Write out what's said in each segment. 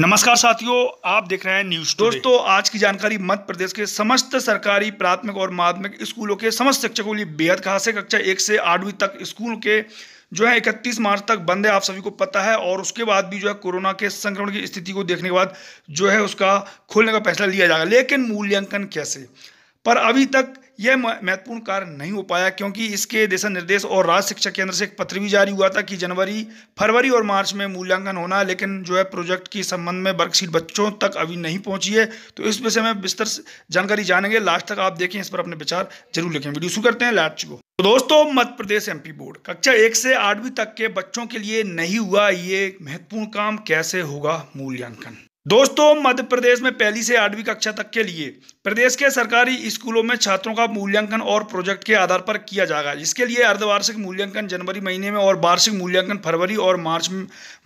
नमस्कार साथियों आप देख रहे हैं न्यूज दोस्तों आज की जानकारी मध्य प्रदेश के समस्त सरकारी प्राथमिक और माध्यमिक स्कूलों के समस्त शिक्षकों के लिए बेहद खास है कक्षा एक से आठवीं तक स्कूल के जो है 31 मार्च तक बंद है आप सभी को पता है और उसके बाद भी जो है कोरोना के संक्रमण की स्थिति को देखने के बाद जो है उसका खोलने का फैसला लिया जाएगा लेकिन मूल्यांकन कैसे पर अभी तक यह महत्वपूर्ण कार्य नहीं हो पाया क्योंकि इसके दिशा निर्देश और राज्य शिक्षा केंद्र से एक पत्र भी जारी हुआ था कि जनवरी फरवरी और मार्च में मूल्यांकन होना लेकिन जो है प्रोजेक्ट के संबंध में वर्कशीट बच्चों तक अभी नहीं पहुंची है तो इस विषय में विस्तृत जानकारी जानेंगे लास्ट तक आप देखें इस पर अपने विचार जरूर लिखें वीडियो शुरू करते हैं लास्ट को तो दोस्तों मध्य प्रदेश एमपी बोर्ड कक्षा एक से आठवीं तक के बच्चों के लिए नहीं हुआ ये महत्वपूर्ण काम कैसे होगा मूल्यांकन दोस्तों मध्य प्रदेश में पहली से आठवीं कक्षा तक के लिए प्रदेश के सरकारी स्कूलों में छात्रों का मूल्यांकन और प्रोजेक्ट के आधार पर किया जाएगा इसके लिए अर्धवार्षिक मूल्यांकन जनवरी महीने में और वार्षिक मूल्यांकन फरवरी और मार्च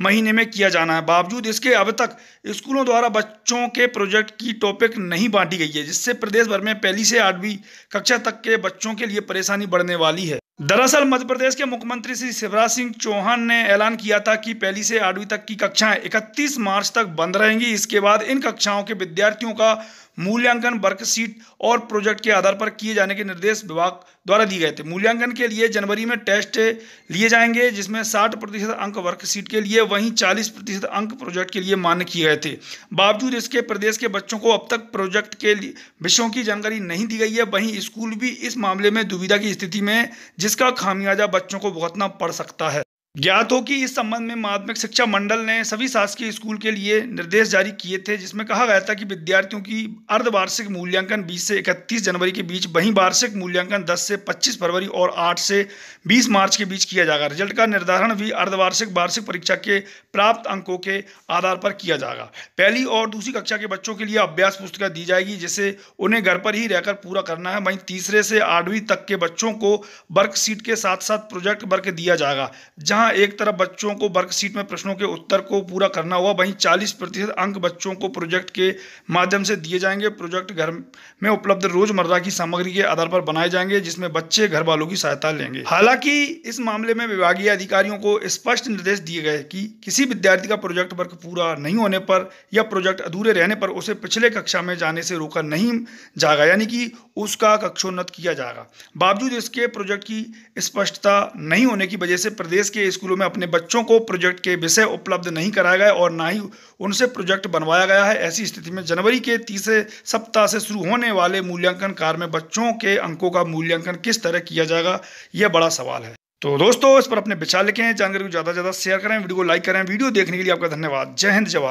महीने में किया जाना है बावजूद इसके अब तक स्कूलों द्वारा बच्चों के प्रोजेक्ट की टॉपिक नहीं बांटी गई है जिससे प्रदेश भर में पहली से आठवीं कक्षा तक के बच्चों के लिए परेशानी बढ़ने वाली है दरअसल मध्य प्रदेश के मुख्यमंत्री श्री शिवराज सिंह चौहान ने ऐलान किया था कि पहली से आठवीं तक की कक्षाएं 31 मार्च तक बंद रहेंगी इसके बाद इन कक्षाओं के विद्यार्थियों का मूल्यांकन वर्कशीट और प्रोजेक्ट के आधार पर किए जाने के निर्देश विभाग द्वारा दिए गए थे मूल्यांकन के लिए जनवरी में टेस्ट लिए जाएंगे जिसमें 60 प्रतिशत अंक वर्कशीट के लिए वहीं 40 प्रतिशत अंक प्रोजेक्ट के लिए मान्य किए गए थे बावजूद इसके प्रदेश के बच्चों को अब तक प्रोजेक्ट के विषयों की जानकारी नहीं दी गई है वहीं स्कूल भी इस मामले में दुविधा की स्थिति में जिसका खामियाजा बच्चों को भुगतना पड़ सकता है ज्ञात हो कि इस संबंध में माध्यमिक शिक्षा मंडल ने सभी शासकीय स्कूल के लिए निर्देश जारी किए थे जिसमें कहा गया था कि विद्यार्थियों की अर्धवार्षिक मूल्यांकन 20 से 31 जनवरी के बीच वहीं वार्षिक मूल्यांकन 10 से 25 फरवरी और 8 से 20 मार्च के बीच किया जाएगा रिजल्ट का निर्धारण भी अर्धवार्षिक वार्षिक परीक्षा के प्राप्त अंकों के आधार पर किया जाएगा पहली और दूसरी कक्षा के बच्चों के लिए अभ्यास पुस्तिका दी जाएगी जिसे उन्हें घर पर ही रहकर पूरा करना है वहीं तीसरे से आठवीं तक के बच्चों को वर्कशीट के साथ साथ प्रोजेक्ट वर्क दिया जाएगा जहाँ जहां एक तरफ बच्चों को वर्कशीट में प्रश्नों के उत्तर को पूरा करना हुआ वहीं 40 प्रतिशत अंक बच्चों को प्रोजेक्ट के माध्यम से दिए जाएंगे प्रोजेक्ट घर में उपलब्ध रोजमर्रा की सामग्री के आधार पर बनाए जाएंगे जिसमें बच्चे घर वालों की सहायता लेंगे हालांकि इस मामले में विभागीय अधिकारियों को स्पष्ट निर्देश दिए गए कि किसी विद्यार्थी का प्रोजेक्ट वर्क पूरा नहीं होने पर या प्रोजेक्ट अधूरे रहने पर उसे पिछले कक्षा में जाने से रोका नहीं जाएगा यानी कि उसका कक्षोन्नत किया जाएगा बावजूद इसके प्रोजेक्ट की स्पष्टता नहीं होने की वजह से प्रदेश के स्कूलों में अपने बच्चों को प्रोजेक्ट के विषय उपलब्ध नहीं कराया गया और ना ही उनसे प्रोजेक्ट बनवाया गया है ऐसी स्थिति में जनवरी के तीसरे सप्ताह से शुरू होने वाले मूल्यांकन कार्य में बच्चों के अंकों का मूल्यांकन किस तरह किया जाएगा यह बड़ा सवाल है तो दोस्तों इस पर अपने विचार लिखें जानकारी को ज़्यादा से ज़्यादा शेयर करें वीडियो को लाइक करें वीडियो देखने के लिए आपका धन्यवाद जय हिंद जवाहर